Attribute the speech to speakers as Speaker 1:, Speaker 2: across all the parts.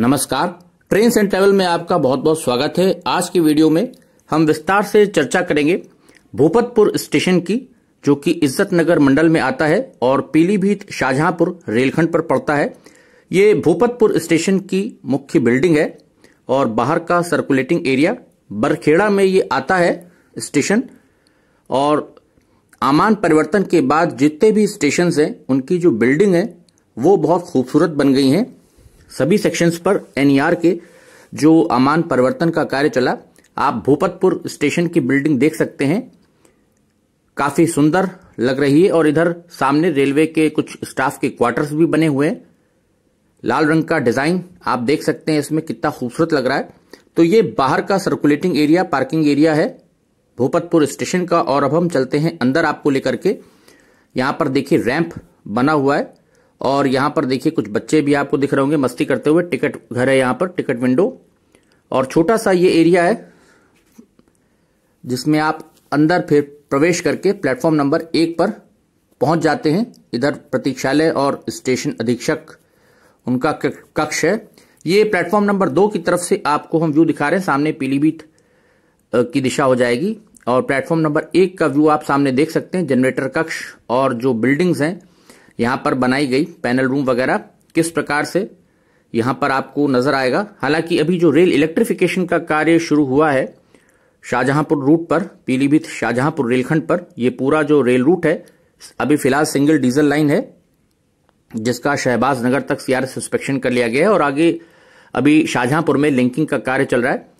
Speaker 1: नमस्कार train and travel में आपका बहुत बहुत स्वागत है आज की वीडियो में हम विस्तार से चर्चा करेंगे भूपतपुर स्टेशन की जो कि नगर मंडल में आता है और पीलीभीत शाहजहांपुर रेलखंड पर पड़ता है ये भूपतपुर स्टेशन की मुख्य बिल्डिंग है और बाहर का सर्कुलेटिंग एरिया बरखेड़ा में ये आता है स्टेशन और आमान परिवर्तन के बाद जितने भी स्टेशन हैं उनकी जो बिल्डिंग है वो बहुत खूबसूरत बन गई हैं सभी सेक्शंस पर एनईआर e के जो अमान परिवर्तन का कार्य चला आप भूपतपुर स्टेशन की बिल्डिंग देख सकते हैं काफी सुंदर लग रही है और इधर सामने रेलवे के कुछ स्टाफ के क्वार्टर्स भी बने हुए हैं लाल रंग का डिजाइन आप देख सकते हैं इसमें कितना खूबसूरत लग रहा है तो ये बाहर का सर्कुलेटिंग एरिया पार्किंग एरिया है भूपतपुर स्टेशन का और अब हम चलते हैं अंदर आपको लेकर के यहां पर देखिए रैंप बना हुआ है और यहां पर देखिए कुछ बच्चे भी आपको दिख रहे होंगे मस्ती करते हुए टिकट घर है यहां पर टिकट विंडो और छोटा सा ये एरिया है जिसमें आप अंदर फिर प्रवेश करके प्लेटफॉर्म नंबर एक पर पहुंच जाते हैं इधर प्रतीक्षालय और स्टेशन अधीक्षक उनका कक्ष है ये प्लेटफॉर्म नंबर दो की तरफ से आपको हम व्यू दिखा रहे हैं सामने पीलीभीत की दिशा हो जाएगी और प्लेटफॉर्म नंबर एक का व्यू आप सामने देख सकते हैं जनरेटर कक्ष और जो बिल्डिंग्स हैं यहां पर बनाई गई पैनल रूम वगैरह किस प्रकार से यहां पर आपको नजर आएगा हालांकि अभी जो रेल इलेक्ट्रिफिकेशन का कार्य शुरू हुआ है शाहजहांपुर रूट पर पीलीभीत शाहजहांपुर रेलखंड पर यह पूरा जो रेल रूट है अभी फिलहाल सिंगल डीजल लाइन है जिसका शहबाज नगर तक सीआर सस्पेक्शन कर लिया गया है और आगे अभी शाहजहांपुर में लिंकिंग का कार्य चल रहा है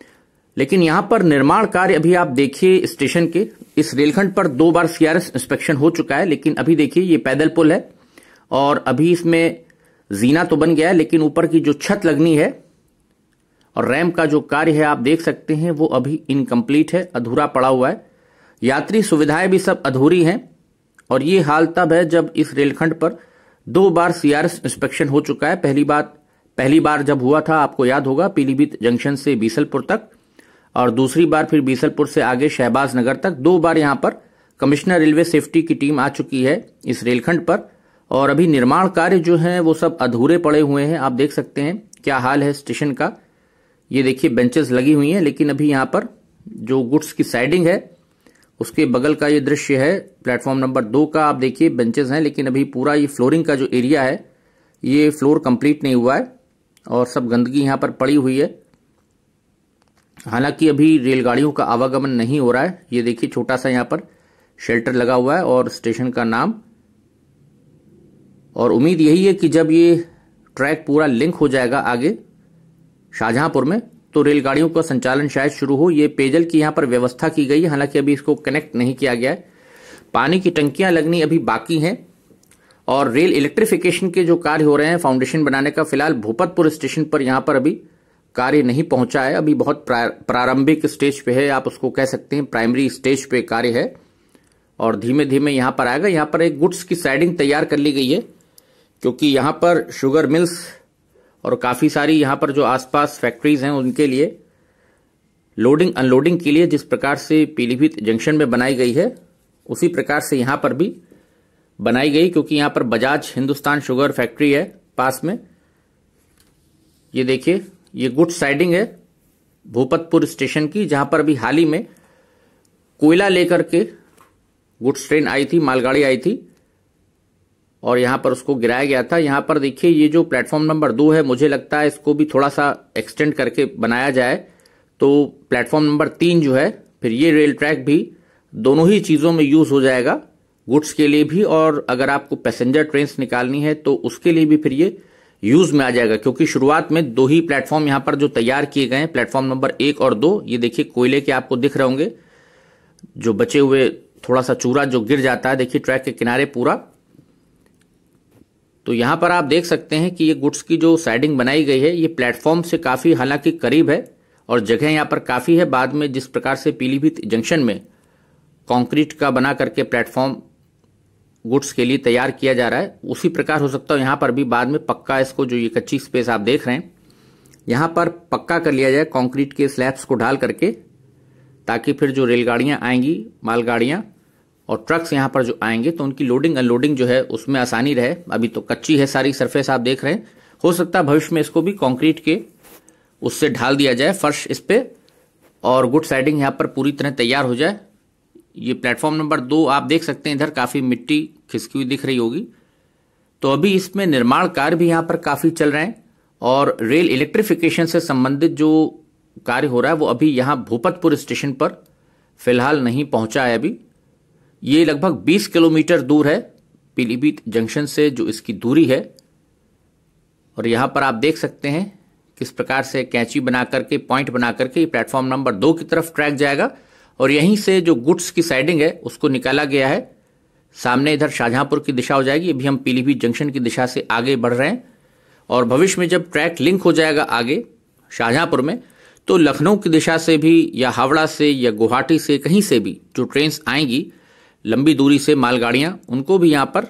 Speaker 1: लेकिन यहां पर निर्माण कार्य अभी आप देखिए स्टेशन के इस रेलखंड पर दो बार सीआरएस इंस्पेक्शन हो चुका है लेकिन अभी देखिए ये पैदल पुल है और अभी इसमें जीना तो बन गया है लेकिन ऊपर की जो छत लगनी है और रैम का जो कार्य है आप देख सकते हैं वो अभी इनकम्प्लीट है अधूरा पड़ा हुआ है यात्री सुविधाएं भी सब अधूरी हैं और ये हाल तब है जब इस रेलखंड पर दो बार सीआरएस इंस्पेक्शन हो चुका है पहली बार पहली बार जब हुआ था आपको याद होगा पीलीभीत जंक्शन से बीसलपुर तक और दूसरी बार फिर बीसलपुर से आगे शहबाज नगर तक दो बार यहां पर कमिश्नर रेलवे सेफ्टी की टीम आ चुकी है इस रेलखंड पर और अभी निर्माण कार्य जो है वो सब अधूरे पड़े हुए हैं आप देख सकते हैं क्या हाल है स्टेशन का ये देखिए बेंचेस लगी हुई हैं लेकिन अभी यहाँ पर जो गुड्स की साइडिंग है उसके बगल का ये दृश्य है प्लेटफॉर्म नंबर दो का आप देखिए बेंचेस हैं लेकिन अभी पूरा ये फ्लोरिंग का जो एरिया है ये फ्लोर कंप्लीट नहीं हुआ है और सब गंदगी यहाँ पर पड़ी हुई है हालांकि अभी रेलगाड़ियों का आवागमन नहीं हो रहा है ये देखिए छोटा सा यहाँ पर शेल्टर लगा हुआ है और स्टेशन का नाम और उम्मीद यही है कि जब ये ट्रैक पूरा लिंक हो जाएगा आगे शाहजहांपुर में तो रेलगाड़ियों का संचालन शायद शुरू हो ये पेयजल की यहाँ पर व्यवस्था की गई है हालांकि अभी इसको कनेक्ट नहीं किया गया है पानी की टंकियां लगनी अभी बाकी हैं और रेल इलेक्ट्रिफिकेशन के जो कार्य हो रहे हैं फाउंडेशन बनाने का फिलहाल भूपतपुर स्टेशन पर यहां पर अभी कार्य नहीं पहुंचा है अभी बहुत प्रारंभिक स्टेज पे है आप उसको कह सकते हैं प्राइमरी स्टेज पे कार्य है और धीमे धीमे यहां पर आएगा यहाँ पर एक गुड्स की साइडिंग तैयार कर ली गई है क्योंकि यहाँ पर शुगर मिल्स और काफ़ी सारी यहाँ पर जो आसपास फैक्ट्रीज हैं उनके लिए लोडिंग अनलोडिंग के लिए जिस प्रकार से पीलीभीत जंक्शन में बनाई गई है उसी प्रकार से यहाँ पर भी बनाई गई क्योंकि यहाँ पर बजाज हिंदुस्तान शुगर फैक्ट्री है पास में ये देखिए ये गुड साइडिंग है भूपतपुर स्टेशन की जहाँ पर भी हाल ही में कोयला लेकर के गुड्स ट्रेन आई थी मालगाड़ी आई थी और यहाँ पर उसको गिराया गया था यहाँ पर देखिए ये जो प्लेटफॉर्म नंबर दो है मुझे लगता है इसको भी थोड़ा सा एक्सटेंड करके बनाया जाए तो प्लेटफॉर्म नंबर तीन जो है फिर ये रेल ट्रैक भी दोनों ही चीज़ों में यूज़ हो जाएगा गुड्स के लिए भी और अगर आपको पैसेंजर ट्रेन निकालनी है तो उसके लिए भी फिर ये यूज में आ जाएगा क्योंकि शुरुआत में दो ही प्लेटफॉर्म यहाँ पर जो तैयार किए गए हैं प्लेटफॉर्म नंबर एक और दो ये देखिए कोयले के आपको दिख रहे होंगे जो बचे हुए थोड़ा सा चूरा जो गिर जाता है देखिए ट्रैक के किनारे पूरा तो यहाँ पर आप देख सकते हैं कि ये गुड्स की जो साइडिंग बनाई गई है ये प्लेटफॉर्म से काफ़ी हालांकि करीब है और जगह यहाँ पर काफ़ी है बाद में जिस प्रकार से पीलीभीत जंक्शन में कंक्रीट का बना करके प्लेटफॉर्म गुड्स के लिए तैयार किया जा रहा है उसी प्रकार हो सकता है यहाँ पर भी बाद में पक्का इसको जो ये कच्ची स्पेस आप देख रहे हैं यहाँ पर पक्का कर लिया जाए कॉन्क्रीट के स्लैब्स को ढाल करके ताकि फिर जो रेलगाड़ियाँ आएंगी मालगाड़ियाँ और ट्रक्स यहाँ पर जो आएंगे तो उनकी लोडिंग अनलोडिंग जो है उसमें आसानी रहे अभी तो कच्ची है सारी सरफेस आप देख रहे हैं हो सकता है भविष्य में इसको भी कंक्रीट के उससे ढाल दिया जाए फर्श इस पर और गुड साइडिंग यहाँ पर पूरी तरह तैयार हो जाए ये प्लेटफॉर्म नंबर दो आप देख सकते हैं इधर काफ़ी मिट्टी खिसकी हुई दिख रही होगी तो अभी इसमें निर्माण कार्य भी यहाँ पर काफ़ी चल रहे हैं और रेल इलेक्ट्रिफिकेशन से संबंधित जो कार्य हो रहा है वो अभी यहाँ भूपतपुर स्टेशन पर फिलहाल नहीं पहुँचा है अभी ये लगभग 20 किलोमीटर दूर है पीलीभीत जंक्शन से जो इसकी दूरी है और यहां पर आप देख सकते हैं किस प्रकार से कैंची बना करके पॉइंट बना करके प्लेटफॉर्म नंबर दो की तरफ ट्रैक जाएगा और यहीं से जो गुड्स की साइडिंग है उसको निकाला गया है सामने इधर शाहजहांपुर की दिशा हो जाएगी अभी हम पीलीभीत जंक्शन की दिशा से आगे बढ़ रहे हैं और भविष्य में जब ट्रैक लिंक हो जाएगा आगे शाहजहांपुर में तो लखनऊ की दिशा से भी या हावड़ा से या गुवाहाटी से कहीं से भी जो ट्रेन्स आएंगी लंबी दूरी से मालगाड़ियाँ उनको भी यहाँ पर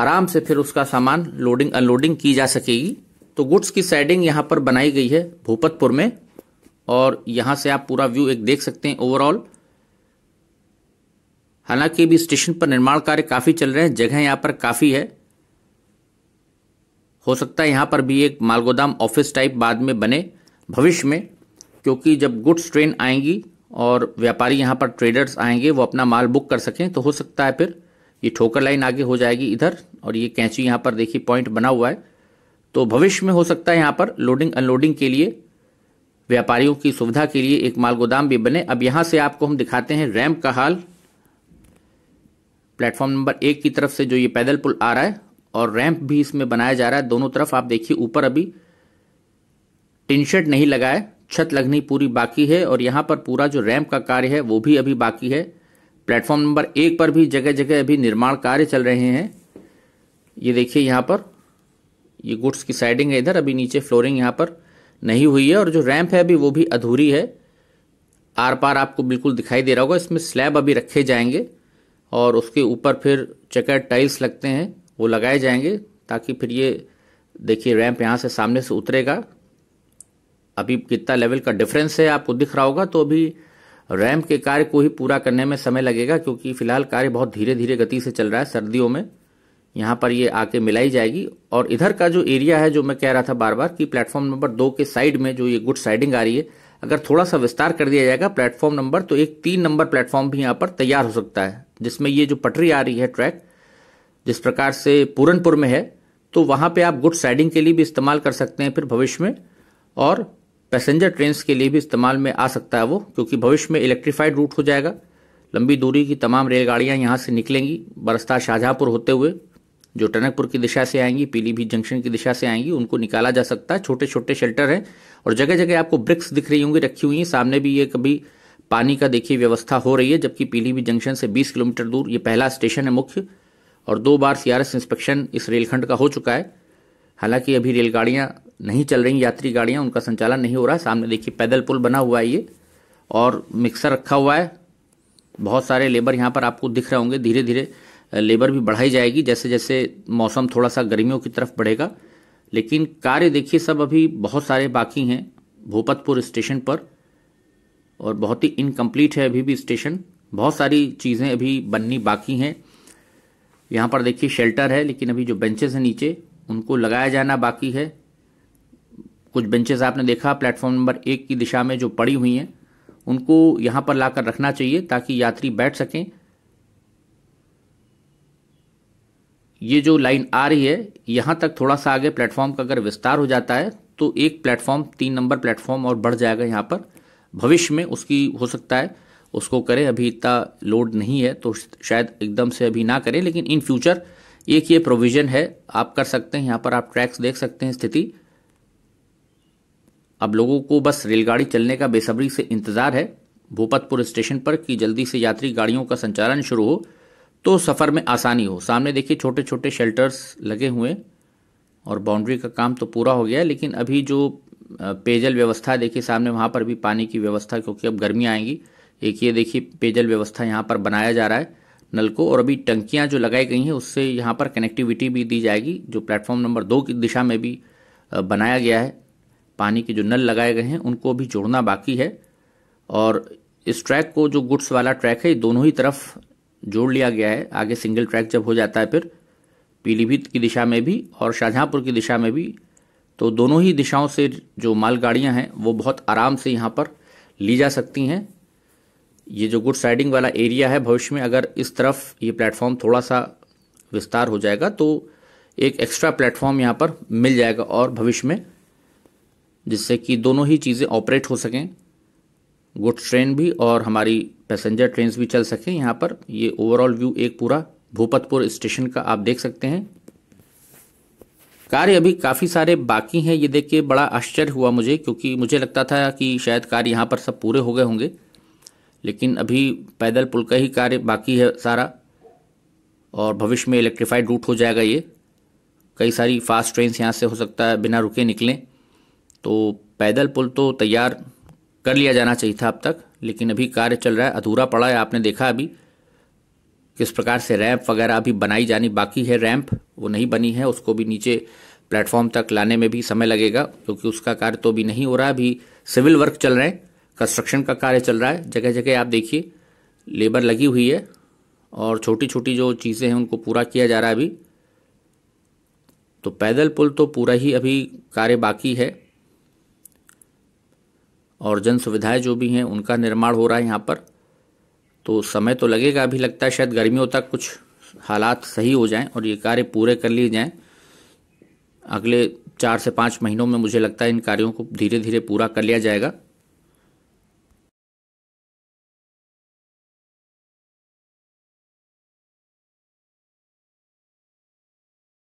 Speaker 1: आराम से फिर उसका सामान लोडिंग अनलोडिंग की जा सकेगी तो गुड्स की साइडिंग यहाँ पर बनाई गई है भूपतपुर में और यहाँ से आप पूरा व्यू एक देख सकते हैं ओवरऑल हालांकि अभी स्टेशन पर निर्माण कार्य काफ़ी चल रहे हैं जगह यहाँ पर काफ़ी है हो सकता है यहाँ पर भी एक मालगोदाम ऑफिस टाइप बाद में बने भविष्य में क्योंकि जब गुड्स ट्रेन आएंगी और व्यापारी यहाँ पर ट्रेडर्स आएंगे वो अपना माल बुक कर सकें तो हो सकता है फिर ये ठोकर लाइन आगे हो जाएगी इधर और ये कैंची यहाँ पर देखिए पॉइंट बना हुआ है तो भविष्य में हो सकता है यहाँ पर लोडिंग अनलोडिंग के लिए व्यापारियों की सुविधा के लिए एक माल गोदाम भी बने अब यहाँ से आपको हम दिखाते हैं रैम्प का हाल प्लेटफॉर्म नंबर एक की तरफ से जो ये पैदल पुल आ रहा है और रैंप भी इसमें बनाया जा रहा है दोनों तरफ आप देखिए ऊपर अभी टिन नहीं लगाया छत लगनी पूरी बाकी है और यहाँ पर पूरा जो रैम्प का कार्य है वो भी अभी बाकी है प्लेटफॉर्म नंबर एक पर भी जगह जगह अभी निर्माण कार्य चल रहे हैं ये देखिए यहाँ पर ये गुड्स की साइडिंग है इधर अभी नीचे फ्लोरिंग यहाँ पर नहीं हुई है और जो रैंप है अभी वो भी अधूरी है आर पार आपको बिल्कुल दिखाई दे रहा होगा इसमें स्लैब अभी रखे जाएंगे और उसके ऊपर फिर चकर टाइल्स लगते हैं वो लगाए जाएंगे ताकि फिर ये देखिए रैंप यहाँ से सामने से उतरेगा अभी कितना लेवल का डिफरेंस है आपको दिख रहा होगा तो अभी रैम के कार्य को ही पूरा करने में समय लगेगा क्योंकि फिलहाल कार्य बहुत धीरे धीरे गति से चल रहा है सर्दियों में यहाँ पर ये आके मिलाई जाएगी और इधर का जो एरिया है जो मैं कह रहा था बार बार कि प्लेटफॉर्म नंबर दो के साइड में जो ये गुड साइडिंग आ रही है अगर थोड़ा सा विस्तार कर दिया जाएगा प्लेटफॉर्म नंबर तो एक तीन नंबर प्लेटफॉर्म भी यहाँ पर तैयार हो सकता है जिसमें ये जो पटरी आ रही है ट्रैक जिस प्रकार से पूरनपुर में है तो वहां पे आप गुड साइडिंग के लिए भी इस्तेमाल कर सकते हैं फिर भविष्य में और पैसेंजर ट्रेन के लिए भी इस्तेमाल में आ सकता है वो क्योंकि भविष्य में इलेक्ट्रीफाइड रूट हो जाएगा लंबी दूरी की तमाम रेलगाड़ियाँ यहाँ से निकलेंगी बरस्ता शाहजहाँपुर होते हुए जो टनकपुर की दिशा से आएंगी पीलीभीत जंक्शन की दिशा से आएंगी उनको निकाला जा सकता है छोटे छोटे शेल्टर हैं और जगह जगह आपको ब्रिक्स दिख रही होंगी रखी हुई हैं सामने भी ये कभी पानी का देखिए व्यवस्था हो रही है जबकि पीलीभीत जंक्शन से 20 किलोमीटर दूर ये पहला स्टेशन है मुख्य और दो बार सीआरएस इंस्पेक्शन इस रेलखंड का हो चुका है हालांकि अभी रेलगाड़ियाँ नहीं चल रही यात्री गाड़ियाँ उनका संचालन नहीं हो रहा सामने देखिए पैदल पुल बना हुआ है ये और मिक्सर रखा हुआ है बहुत सारे लेबर यहाँ पर आपको दिख रहे होंगे धीरे धीरे लेबर भी बढ़ाई जाएगी जैसे जैसे मौसम थोड़ा सा गर्मियों की तरफ बढ़ेगा लेकिन कार्य देखिए सब अभी बहुत सारे बाकी हैं भोपतपुर स्टेशन पर और बहुत ही इनकम्प्लीट है अभी भी स्टेशन बहुत सारी चीज़ें अभी बननी बाकी हैं यहाँ पर देखिए शेल्टर है लेकिन अभी जो बेंचेस हैं नीचे उनको लगाया जाना बाकी है कुछ बेंचेस आपने देखा प्लेटफॉर्म नंबर एक की दिशा में जो पड़ी हुई हैं उनको यहां पर लाकर रखना चाहिए ताकि यात्री बैठ सकें ये जो लाइन आ रही है यहां तक थोड़ा सा आगे प्लेटफॉर्म का अगर विस्तार हो जाता है तो एक प्लेटफॉर्म तीन नंबर प्लेटफॉर्म और बढ़ जाएगा यहां पर भविष्य में उसकी हो सकता है उसको करें अभी इतना लोड नहीं है तो शायद एकदम से अभी ना करें लेकिन इन फ्यूचर एक ये प्रोविजन है आप कर सकते हैं यहाँ पर आप ट्रैक्स देख सकते हैं स्थिति अब लोगों को बस रेलगाड़ी चलने का बेसब्री से इंतजार है भूपतपुर स्टेशन पर कि जल्दी से यात्री गाड़ियों का संचालन शुरू हो तो सफ़र में आसानी हो सामने देखिए छोटे छोटे शेल्टर्स लगे हुए और बाउंड्री का काम तो पूरा हो गया लेकिन अभी जो पेयजल व्यवस्था देखिए सामने वहाँ पर भी पानी की व्यवस्था क्योंकि अब गर्मी आएंगी एक ये देखिए पेयजल व्यवस्था यहाँ पर बनाया जा रहा है नल को और अभी टंकियाँ जो लगाई गई हैं उससे यहाँ पर कनेक्टिविटी भी दी जाएगी जो प्लेटफॉर्म नंबर दो की दिशा में भी बनाया गया है पानी के जो नल लगाए गए हैं उनको भी जोड़ना बाकी है और इस ट्रैक को जो गुड्स वाला ट्रैक है दोनों ही तरफ जोड़ लिया गया है आगे सिंगल ट्रैक जब हो जाता है फिर पीलीभीत की दिशा में भी और शाहजहाँपुर की दिशा में भी तो दोनों ही दिशाओं से जो मालगाड़ियाँ हैं वो बहुत आराम से यहाँ पर ली जा सकती हैं ये जो गुड साइडिंग वाला एरिया है भविष्य में अगर इस तरफ ये प्लेटफॉर्म थोड़ा सा विस्तार हो जाएगा तो एक एक्स्ट्रा प्लेटफॉर्म यहाँ पर मिल जाएगा और भविष्य में जिससे कि दोनों ही चीज़ें ऑपरेट हो सकें गुड्स ट्रेन भी और हमारी पैसेंजर ट्रेन भी चल सकें यहाँ पर ये ओवरऑल व्यू एक पूरा भूपतपुर स्टेशन का आप देख सकते हैं कार्य अभी काफ़ी सारे बाकी हैं ये देख के बड़ा आश्चर्य हुआ मुझे क्योंकि मुझे लगता था कि शायद कार्य यहाँ पर सब पूरे हो गए होंगे लेकिन अभी पैदल पुल का ही कार्य बाकी है सारा और भविष्य में इलेक्ट्रिफाइड रूट हो जाएगा ये कई सारी फास्ट ट्रेन यहाँ से हो सकता है बिना रुके निकलें तो पैदल पुल तो तैयार कर लिया जाना चाहिए था अब तक लेकिन अभी कार्य चल रहा है अधूरा पड़ा है आपने देखा अभी किस प्रकार से रैंप वगैरह अभी बनाई जानी बाकी है रैंप वो नहीं बनी है उसको भी नीचे प्लेटफॉर्म तक लाने में भी समय लगेगा क्योंकि उसका कार्य तो अभी नहीं हो रहा है अभी सिविल वर्क चल रहे हैं कंस्ट्रक्शन का कार्य चल रहा है जगह जगह आप देखिए लेबर लगी हुई है और छोटी छोटी जो चीज़ें हैं उनको पूरा किया जा रहा है अभी तो पैदल पुल तो पूरा ही अभी कार्य बाकी है और जन सुविधाएँ जो भी हैं उनका निर्माण हो रहा है यहाँ पर तो समय तो लगेगा अभी लगता है शायद गर्मियों तक कुछ हालात सही हो जाएं और ये कार्य पूरे कर लिए जाएं अगले चार से पाँच महीनों में मुझे लगता है इन कार्यों को धीरे धीरे पूरा कर लिया जाएगा